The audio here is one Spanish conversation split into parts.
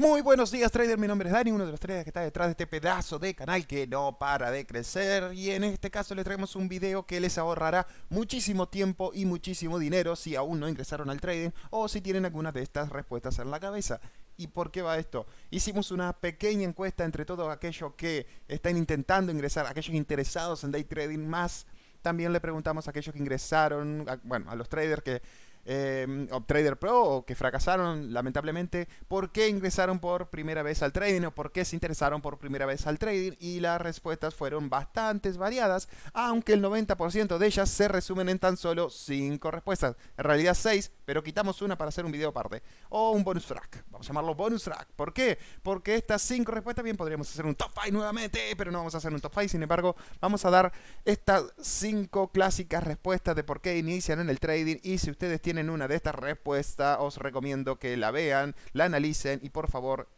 Muy buenos días, trader. Mi nombre es Dani, uno de los traders que está detrás de este pedazo de canal que no para de crecer. Y en este caso les traemos un video que les ahorrará muchísimo tiempo y muchísimo dinero si aún no ingresaron al trading o si tienen algunas de estas respuestas en la cabeza. ¿Y por qué va esto? Hicimos una pequeña encuesta entre todos aquellos que están intentando ingresar, aquellos interesados en day trading más. También le preguntamos a aquellos que ingresaron, bueno, a los traders que eh, Trader Pro o que fracasaron lamentablemente, por qué ingresaron por primera vez al trading o por qué se interesaron por primera vez al trading y las respuestas fueron bastantes variadas, aunque el 90% de ellas se resumen en tan solo 5 respuestas, en realidad 6, pero quitamos una para hacer un video aparte o un bonus track, vamos a llamarlo bonus track, ¿por qué? Porque estas 5 respuestas bien podríamos hacer un top 5 nuevamente, pero no vamos a hacer un top 5, sin embargo vamos a dar estas 5 clásicas respuestas de por qué inician en el trading y si ustedes tienen en una de estas respuestas, os recomiendo que la vean, la analicen y por favor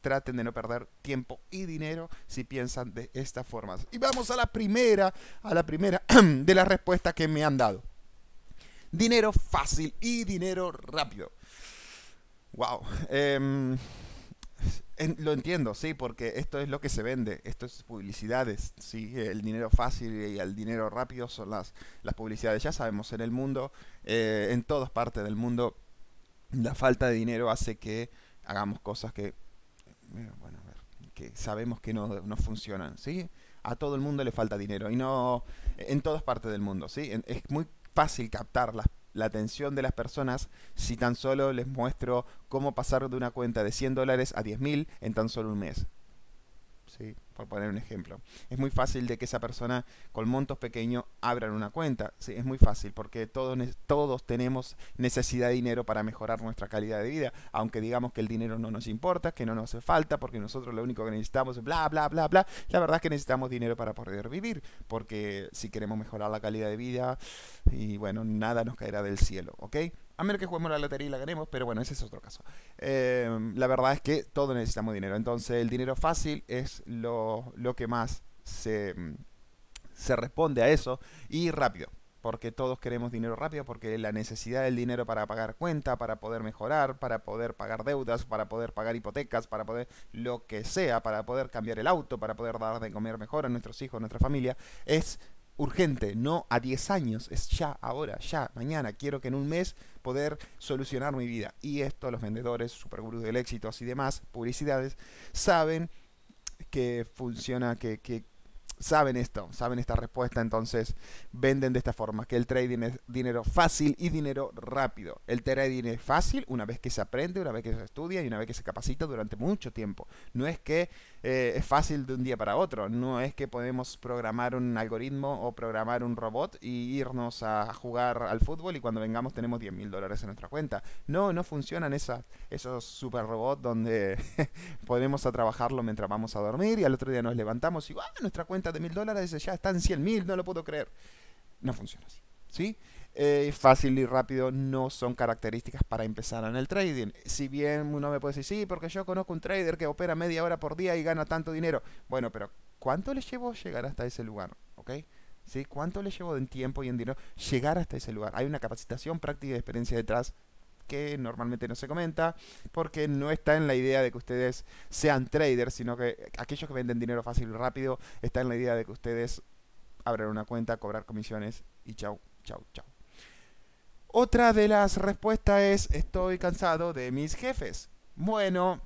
traten de no perder tiempo y dinero si piensan de estas formas. Y vamos a la primera, a la primera de las respuestas que me han dado. Dinero fácil y dinero rápido. Wow lo entiendo, sí, porque esto es lo que se vende, esto es publicidades, sí, el dinero fácil y el dinero rápido son las, las publicidades, ya sabemos, en el mundo, eh, en todas partes del mundo, la falta de dinero hace que hagamos cosas que, eh, que sabemos que no, funcionan, ¿sí? A todo el mundo le falta dinero y no en todas partes del mundo, ¿sí? es muy fácil captar las la atención de las personas si tan solo les muestro cómo pasar de una cuenta de 100 dólares a 10.000 en tan solo un mes por poner un ejemplo. Es muy fácil de que esa persona con montos pequeños abran una cuenta, es muy fácil porque todos, todos tenemos necesidad de dinero para mejorar nuestra calidad de vida, aunque digamos que el dinero no nos importa, que no nos hace falta, porque nosotros lo único que necesitamos es bla, bla, bla, bla, la verdad es que necesitamos dinero para poder vivir, porque si queremos mejorar la calidad de vida, y bueno, nada nos caerá del cielo, ¿ok? A menos que juguemos la lotería y la ganemos, pero bueno, ese es otro caso. Eh, la verdad es que todos necesitamos dinero. Entonces, el dinero fácil es lo, que más se, se responde a eso y rápido porque todos queremos dinero rápido, porque la necesidad del dinero para pagar cuenta, para poder mejorar, para poder pagar deudas, para poder pagar hipotecas, para poder lo que sea, para poder cambiar el auto, para poder dar de comer mejor a nuestros hijos, a nuestra familia, es urgente, no a 10 años, es ya, ahora, ya, mañana, quiero que en un mes poder solucionar mi vida. Y esto los vendedores, supergurus del éxito y demás, publicidades, saben que funciona, que, que, saben esto, saben esta respuesta, entonces venden de esta forma, que el trading es dinero fácil y dinero rápido. El trading es fácil una vez que se aprende, una vez que se estudia y una vez que se capacita durante mucho tiempo. No es que eh, es fácil de un día para otro, no es que podemos programar un algoritmo o programar un robot y irnos a jugar al fútbol y cuando vengamos tenemos 10 mil dólares en nuestra cuenta. No, no funcionan esos super robots donde podemos a trabajarlo mientras vamos a dormir y al otro día nos levantamos y ¡ah! nuestra cuenta de mil dólares, ya están 100 mil, no lo puedo creer. No funciona así. ¿sí? Eh, fácil y rápido no son características para empezar en el trading. Si bien uno me puede decir, sí, porque yo conozco un trader que opera media hora por día y gana tanto dinero. Bueno, pero ¿cuánto le llevó llegar hasta ese lugar? ¿Ok? ¿Sí? ¿Cuánto le llevó en tiempo y en dinero llegar hasta ese lugar? Hay una capacitación práctica y experiencia detrás que normalmente no se comenta, porque no está en la idea de que ustedes sean traders, sino que aquellos que venden dinero fácil y rápido, está en la idea de que ustedes abran una cuenta, cobrar comisiones y chau, chau, chau. Otra de las respuestas es, estoy cansado de mis jefes. Bueno,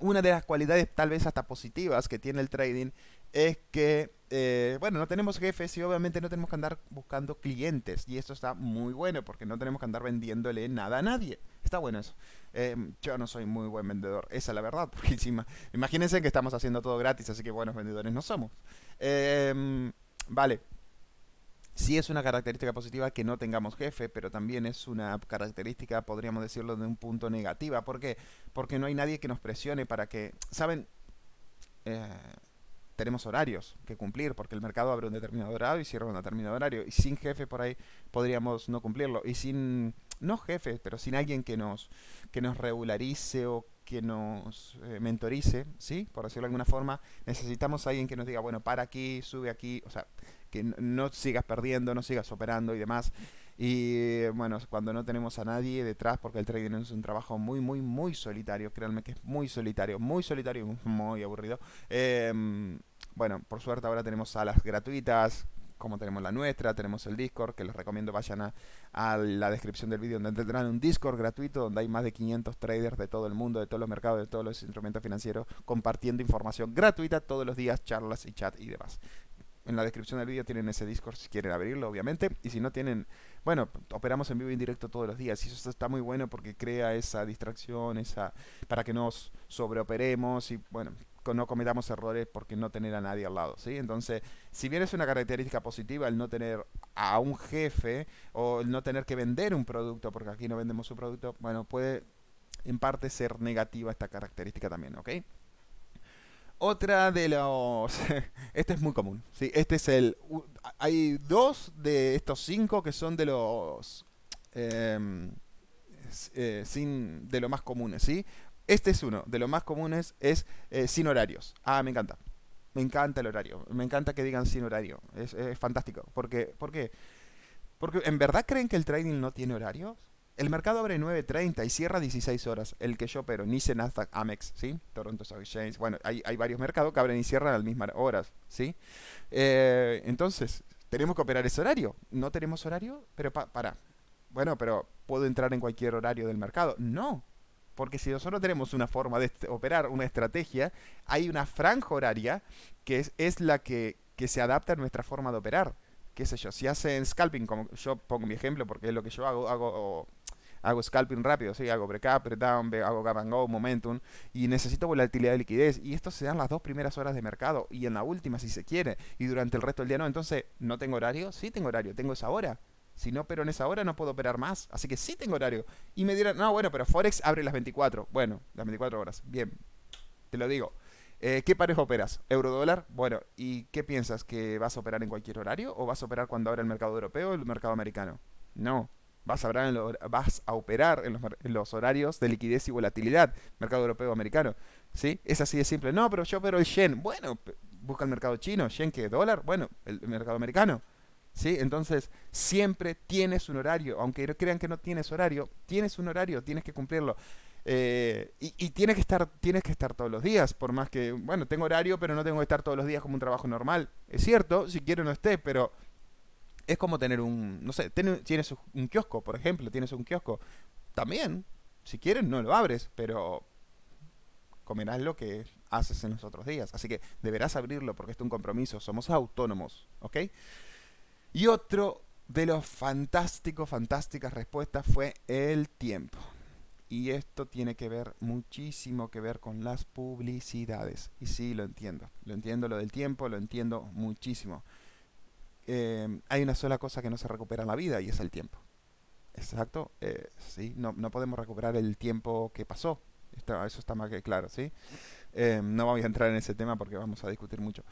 una de las cualidades tal vez hasta positivas que tiene el trading es que, eh, bueno, no tenemos jefes y obviamente no tenemos que andar buscando clientes. Y esto está muy bueno porque no tenemos que andar vendiéndole nada a nadie. Está bueno eso. Eh, yo no soy muy buen vendedor, esa es la verdad, porque encima, imagínense que estamos haciendo todo gratis, así que buenos vendedores no somos. Eh, vale, Sí es una característica positiva que no tengamos jefe, pero también es una característica, podríamos decirlo, de un punto negativa. ¿Por qué? Porque no hay nadie que nos presione para que... ¿Saben? Eh, tenemos horarios que cumplir, porque el mercado abre un determinado horario y cierra un determinado horario. Y sin jefe por ahí podríamos no cumplirlo. Y sin, no jefe, pero sin alguien que nos, que nos regularice o que nos eh, mentorice, ¿sí? Por decirlo de alguna forma, necesitamos a alguien que nos diga, bueno, para aquí, sube aquí, o sea, que no, sigas perdiendo, no sigas operando y demás. Y bueno, cuando no tenemos a nadie detrás, porque el trading es un trabajo muy, muy, muy solitario, créanme que es muy solitario, muy solitario muy aburrido. Em, bueno, por suerte ahora tenemos salas gratuitas, como tenemos la nuestra, tenemos el Discord, que les recomiendo vayan a, la descripción del vídeo donde tendrán un Discord gratuito donde hay más de 500 traders de todo el mundo, de todos los mercados, de todos los instrumentos financieros, compartiendo información gratuita todos los días, charlas y chat y demás. En la descripción del vídeo tienen ese Discord si quieren abrirlo, obviamente. Y si no tienen, bueno, operamos en vivo y en directo todos los días. Y eso está muy bueno porque crea esa distracción, esa para que no sobreoperemos y, bueno, no cometamos errores porque no tener a nadie al lado, ¿sí? Entonces, si bien es una característica positiva el no tener a un jefe o el no tener que vender un producto, porque aquí no vendemos su producto, bueno, puede en parte ser negativa esta característica también, ¿ok? Otra de los... este es muy común, ¿sí? Este es el... Hay dos de estos cinco que son de los... Em, eh, sin, de lo más comunes, ¿sí? Este es uno de los más comunes, es eh, sin horarios. Ah, me encanta. Me encanta el horario. Me encanta que digan sin horario. Es, fantástico. Porque, ¿Por qué? Porque en verdad creen que el trading no tiene horarios. El mercado abre 9.30 y cierra 16 horas. El que yo opero, Nice, Nasdaq, Amex, ¿sí? Toronto Stock Exchange. Bueno, hay, varios mercados que abren y cierran a las mismas horas, ¿sí? Eh, entonces, tenemos que operar ese horario. ¿No tenemos horario? Pero para. Bueno, pero ¿puedo entrar en cualquier horario del mercado? No porque si nosotros tenemos una forma de operar, una estrategia, hay una franja horaria que es, la que, que, se adapta a nuestra forma de operar. Qué sé yo, si hacen scalping, como yo pongo mi ejemplo porque es lo que yo hago, hago hago scalping rápido, ¿sí? hago break down hago gap and go, momentum, y necesito volatilidad de liquidez. Y esto se dan las dos primeras horas de mercado, y en la última si se quiere, y durante el resto del día no. Entonces, ¿no tengo horario? Sí tengo horario, tengo esa hora. Si no opero en esa hora, no puedo operar más. Así que sí tengo horario. Y me dirán, no, bueno, pero Forex abre las 24. Bueno, las 24 horas. Bien, te lo digo. Eh, ¿Qué pares operas? ¿Eurodólar? Bueno, ¿y qué piensas? ¿Que vas a operar en cualquier horario o vas a operar cuando abra el mercado europeo o el mercado americano? No. Vas a, operar en, vas a operar en los, horarios de liquidez y volatilidad, mercado europeo americano. ¿Sí? Es así de simple. No, pero yo opero el yen. Bueno, busca el mercado chino. ¿Yen qué? ¿Dólar? Bueno, el mercado americano. ¿Sí? Entonces, siempre tienes un horario, aunque crean que no tienes horario, tienes un horario, tienes que cumplirlo. Eh, y, tienes, que estar, tienes que estar todos los días, por más que, bueno, tengo horario, pero no tengo que estar todos los días como un trabajo normal. Es cierto, si quiero no esté, pero es como tener un, no sé, tienes un kiosco, por ejemplo, tienes un kiosco. También, si quieres, no lo abres, pero comerás lo que haces en los otros días. Así que deberás abrirlo porque es un compromiso. Somos autónomos, ¿ok? Y otro de los fantásticos, fantásticas respuestas fue el tiempo. Y esto tiene que ver muchísimo que ver con las publicidades. Y sí, lo entiendo. Lo entiendo lo del tiempo, lo entiendo muchísimo. Em, hay una sola cosa que no se recupera en la vida y es el tiempo. Exacto. Eh, sí, no, podemos recuperar el tiempo que pasó. eso está más que claro, ¿sí? Em, no voy a entrar en ese tema porque vamos a discutir mucho.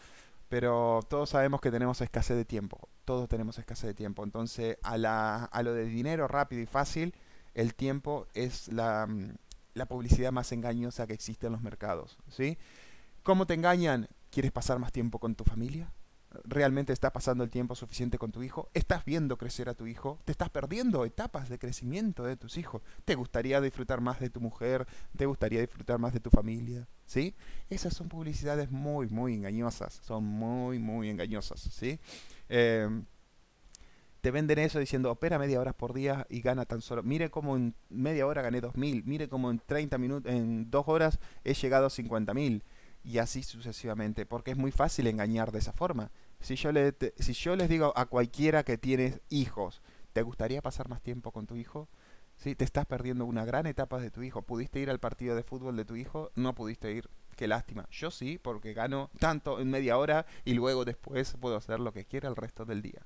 Pero todos sabemos que tenemos escasez de tiempo. Todos tenemos escasez de tiempo. Entonces, a, la, a lo de dinero rápido y fácil, el tiempo es la, mm, la publicidad más engañosa que existe en los mercados. ¿sí? ¿Cómo te engañan? ¿Quieres pasar más tiempo con tu familia? realmente está pasando el tiempo suficiente con tu hijo, estás viendo crecer a tu hijo, te estás perdiendo etapas de crecimiento de tus hijos, te gustaría disfrutar más de tu mujer, te gustaría disfrutar más de tu familia, ¿sí? Esas son publicidades muy, muy engañosas, son muy, muy engañosas, ¿sí? Em, te venden eso diciendo, opera media hora por día y gana tan solo. Mire cómo en media hora gané 2.000, mire cómo en 30 minutos, en dos horas he llegado a 50.000 y así sucesivamente, porque es muy fácil engañar de esa forma. Si yo, le, si yo les digo a cualquiera que tiene hijos, ¿te gustaría pasar más tiempo con tu hijo? ¿Sí? Te estás perdiendo una gran etapa de tu hijo. ¿Pudiste ir al partido de fútbol de tu hijo? No pudiste ir. Qué lástima. Yo sí, porque gano tanto en media hora y luego después puedo hacer lo que quiera el resto del día.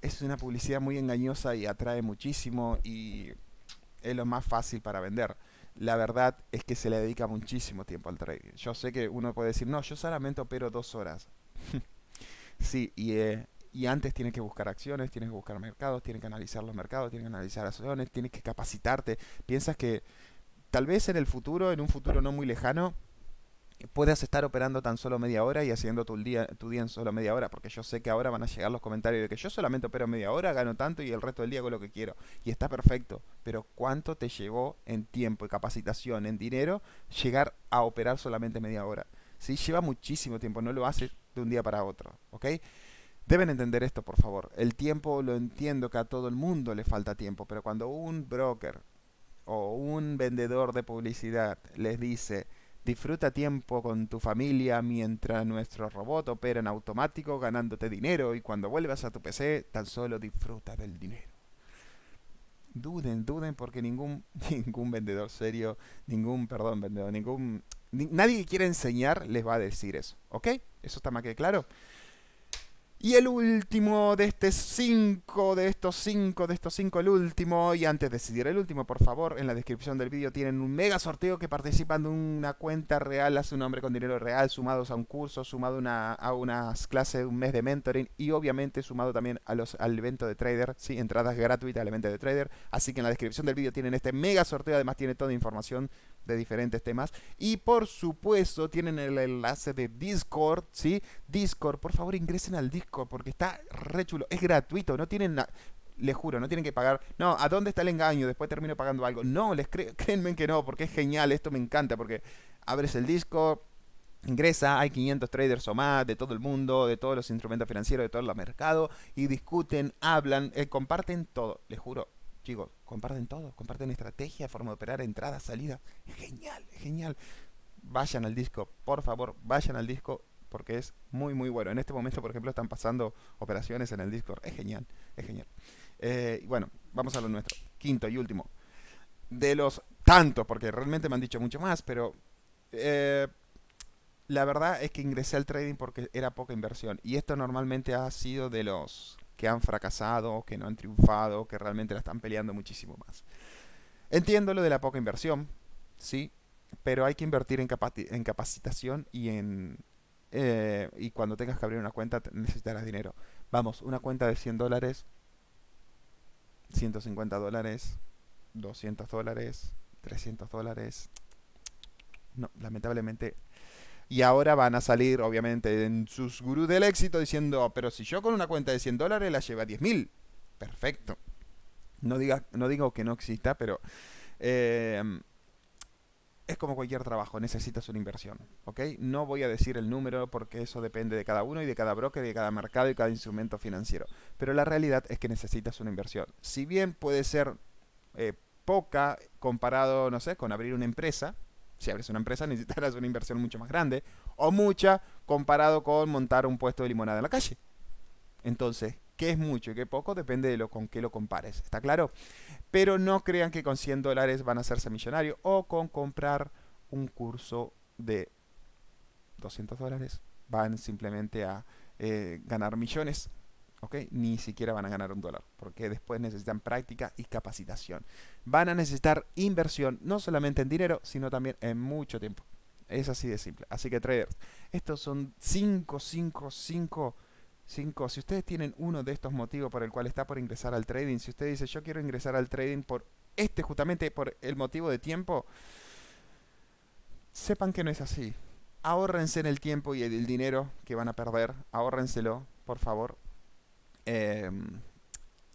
Es una publicidad muy engañosa y atrae muchísimo y es lo más fácil para vender la verdad es que se le dedica muchísimo tiempo al trading. Yo sé que uno puede decir, no, yo solamente opero dos horas. Sí, y, eh, y antes tienes que buscar acciones, tienes que buscar mercados, tienes que analizar los mercados, tienes que analizar acciones, tienes que capacitarte. Piensas que tal vez en el futuro, en un futuro no muy lejano, puedas estar operando tan solo media hora y haciendo tu día, tu día en solo media hora, porque yo sé que ahora van a llegar los comentarios de que yo solamente opero media hora, gano tanto y el resto del día hago lo que quiero. Y está perfecto, pero ¿cuánto te llevó en tiempo y capacitación, en dinero, llegar a operar solamente media hora? ¿Sí? Lleva muchísimo tiempo, no lo haces de un día para otro, ¿ok? Deben entender esto, por favor. El tiempo lo entiendo que a todo el mundo le falta tiempo, pero cuando un broker o un vendedor de publicidad les dice, disfruta tiempo con tu familia mientras nuestro robot opera en automático ganándote dinero y cuando vuelvas a tu PC tan solo disfruta del dinero. Duden, duden porque ningún, ningún vendedor serio, ningún, perdón, vendedor, ningún, nadie que quiera enseñar les va a decir eso, ¿ok? Eso está más que claro. Y el último de este 5, de estos cinco, de estos cinco el último. Y antes de decidir el último, por favor, en la descripción del vídeo tienen un mega sorteo que participan de una cuenta real, hace un hombre con dinero real, sumados a un curso, sumado a unas clases de un mes de mentoring y obviamente sumado también a los, al evento de trader. Sí, entradas gratuitas al evento de trader. Así que en la descripción del vídeo tienen este mega sorteo, además tiene toda información de diferentes temas. Y por supuesto, tienen el enlace de Discord, ¿sí? Discord, por favor ingresen al Discord porque está re chulo. Es gratuito, no tienen nada. Les juro, no tienen que pagar. No, ¿a dónde está el engaño? Después termino pagando algo. No, les créanme que no, porque es genial. Esto me encanta, porque abres el Discord, Ingresa, hay 500 traders o más de todo el mundo, de todos los instrumentos financieros, de todo el mercado, y discuten, hablan, eh, comparten todo, les juro, chicos, comparten todo, comparten estrategia, forma de operar, entrada, salida. genial, genial. Vayan al disco, por favor, vayan al disco porque es muy, muy bueno. En este momento, por ejemplo, están pasando operaciones en el Discord. Es genial, es genial. Eh, bueno, vamos a lo nuestro. Quinto y último. De los tantos, porque realmente me han dicho mucho más, pero eh, la verdad es que ingresé al trading porque era poca inversión. Y esto normalmente ha sido de los que han fracasado, que no han triunfado, que realmente la están peleando muchísimo más. Entiendo lo de la poca inversión, sí, pero hay que invertir en, capacitación y en... Eh, y cuando tengas que abrir una cuenta necesitarás dinero. Vamos, una cuenta de 100 dólares, 150 dólares, 200 dólares, 300 dólares. No, lamentablemente y ahora van a salir, obviamente, en sus gurús del éxito diciendo, pero si yo con una cuenta de 100 dólares la llevo a 10.000. Perfecto. No, diga, no digo que no exista, pero em, es como cualquier trabajo, necesitas una inversión. No voy a decir el número porque eso depende de cada uno y de cada broker y de cada mercado y cada instrumento financiero. Pero la realidad es que necesitas una inversión. Si bien puede ser eh, poca comparado, no sé, con abrir una empresa, si abres una empresa necesitarás una inversión mucho más grande o mucha comparado con montar un puesto de limonada en la calle. Entonces, qué es mucho y qué poco depende de lo con qué lo compares, ¿está claro? Pero no crean que con 100 dólares van a hacerse millonarios o con comprar un curso de 200 dólares van simplemente a eh, ganar millones. Ni siquiera van a ganar un dólar, porque después necesitan práctica y capacitación. Van a necesitar inversión, no solamente en dinero, sino también en mucho tiempo. Es así de simple. Así que traders, estos son 5, 5, 5, 5. Si ustedes tienen uno de estos motivos por el cual está por ingresar al trading, si usted dice yo quiero ingresar al trading por este justamente, por el motivo de tiempo, sepan que no es así. Ahórrense en el tiempo y el dinero que van a perder, ahórrenselo, por favor, Em,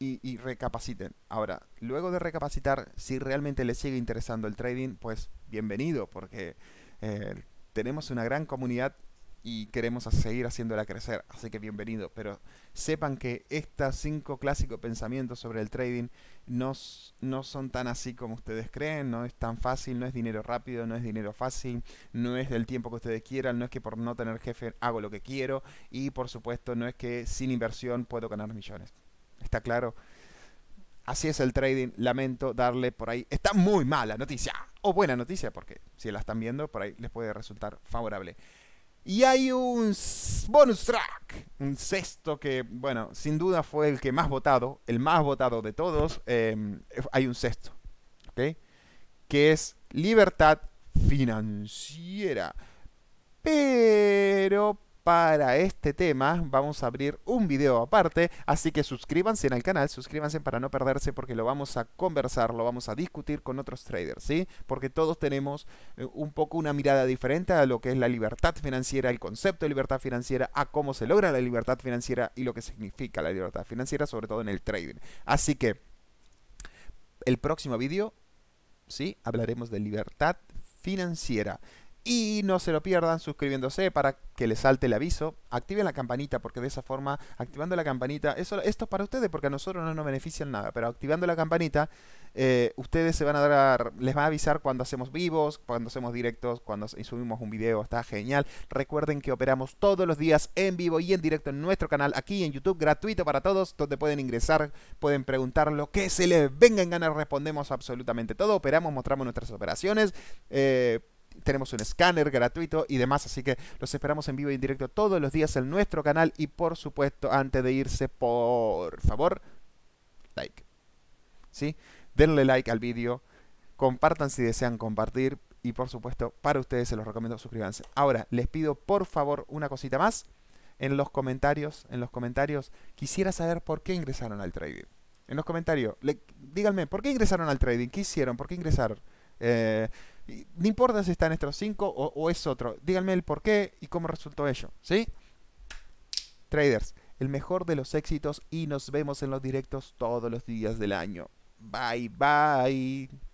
y, recapaciten. Ahora, luego de recapacitar, si realmente les sigue interesando el trading, pues bienvenido, porque eh, tenemos una gran comunidad y queremos seguir haciéndola crecer, así que bienvenido. Pero sepan que estas cinco clásicos pensamientos sobre el trading no, no son tan así como ustedes creen, no es tan fácil, no es dinero rápido, no es dinero fácil, no es del tiempo que ustedes quieran, no es que por no tener jefe hago lo que quiero y por supuesto no es que sin inversión puedo ganar millones. ¿Está claro? Así es el trading, lamento darle por ahí. Está muy mala noticia, o buena noticia, porque si la están viendo, por ahí les puede resultar favorable. Y hay un bonus track, un sexto que, bueno, sin duda fue el que más votado, el más votado de todos. Em, hay un sexto, ¿ok? Que es Libertad Financiera. Pero, para este tema vamos a abrir un video aparte, así que suscríbanse al canal, suscríbanse para no perderse porque lo vamos a conversar, lo vamos a discutir con otros traders, ¿sí? Porque todos tenemos eh, un poco una mirada diferente a lo que es la libertad financiera, el concepto de libertad financiera, a cómo se logra la libertad financiera y lo que significa la libertad financiera, sobre todo en el trading. Así que el próximo video, ¿sí? Hablaremos de libertad financiera. Y no se lo pierdan suscribiéndose para que les salte el aviso. Activen la campanita porque de esa forma, activando la campanita, esto es para ustedes porque a nosotros no nos benefician nada, pero activando la campanita, eh, ustedes se van a dar, les va a avisar cuando hacemos vivos, cuando hacemos directos, cuando subimos un video, está genial. Recuerden que operamos todos los días en vivo y en directo en nuestro canal aquí en YouTube, gratuito para todos, donde pueden ingresar, pueden preguntar lo que se les venga en ganas, respondemos absolutamente todo, operamos, mostramos nuestras operaciones. Eh, tenemos un escáner gratuito y demás, así que los esperamos en vivo y en directo todos los días en nuestro canal y por supuesto, antes de irse, por favor, like. ¿Sí? Denle like al vídeo, compartan si desean compartir y por supuesto, para ustedes se los recomiendo suscribanse. Ahora, les pido por favor una cosita más en los comentarios, en los comentarios, quisiera saber por qué ingresaron al trading. En los comentarios, díganme, ¿por qué ingresaron al trading? ¿Qué hicieron? ¿Por qué ingresaron? Eh, no importa si está en estos cinco o, o, es otro. Díganme el por qué y cómo resultó ello. ¿Sí? Traders, el mejor de los éxitos y nos vemos en los directos todos los días del año. Bye bye.